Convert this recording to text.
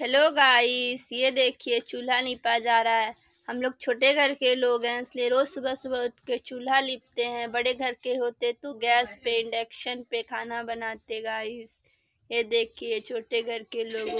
hello guys ये देखिए चूल्हा लिपा जा रहा है हम लोग छोटे घर के लोग हैं इसलिए रोज़ सुबह सुबह उठ के चूल्हा लिपते हैं बड़े घर के होते तो गैस पे इंडक्शन पे खाना बनाते गाइस ये देखिए छोटे घर के लोग